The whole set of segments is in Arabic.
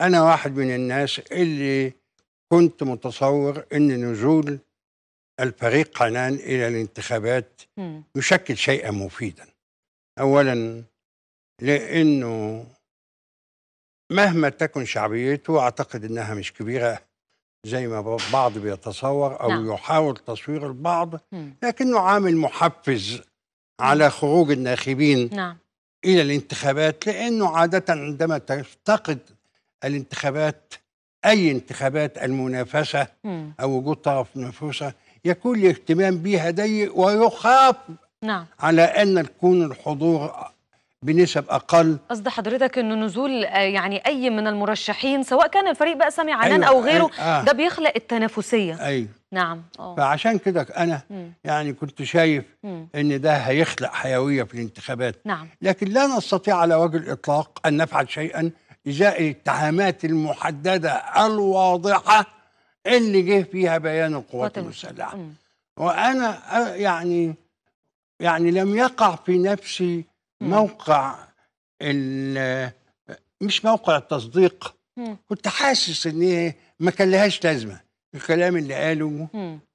أنا واحد من الناس اللي كنت متصور أن نزول الفريق حنان إلى الانتخابات م. يشكل شيئا مفيدا أولا لأنه مهما تكن شعبيته أعتقد أنها مش كبيرة زي ما بعض بيتصور أو نعم. يحاول تصوير البعض لكنه عامل محفز على خروج الناخبين نعم. إلى الانتخابات لأنه عادة عندما تفتقد الانتخابات أي انتخابات المنافسة مم. أو وجود طرف منافسة يكون الاهتمام بها ضيق ويخاف نعم. على أن يكون الحضور بنسب اقل قصد حضرتك انه نزول آه، يعني اي من المرشحين سواء كان الفريق بقى سامي عنان أيوة او غيره أيوة، آه. ده بيخلق التنافسيه ايوه نعم أوه. فعشان كده انا مم. يعني كنت شايف مم. ان ده هيخلق حيويه في الانتخابات نعم لكن لا نستطيع على وجه الاطلاق ان نفعل شيئا إزاء الاتهامات المحددة الواضحة اللي جه فيها بيان القوات المسلحة وأنا يعني يعني لم يقع في نفسي موقع مش موقع التصديق كنت حاسس ان ما كان لهاش لازمه الكلام اللي قاله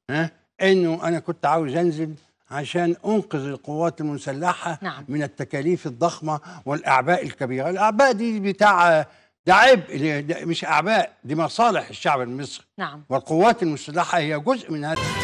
ها انه انا كنت عاوز انزل عشان انقذ القوات المسلحه نعم. من التكاليف الضخمه والاعباء الكبيره الاعباء دي بتاع ده عبء مش اعباء دي مصالح الشعب المصري نعم والقوات المسلحه هي جزء من هذا